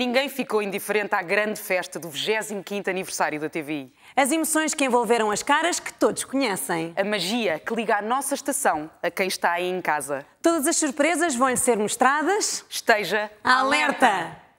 Ninguém ficou indiferente à grande festa do 25 aniversário da TVI. As emoções que envolveram as caras que todos conhecem. A magia que liga a nossa estação a quem está aí em casa. Todas as surpresas vão lhe ser mostradas. Esteja alerta. alerta.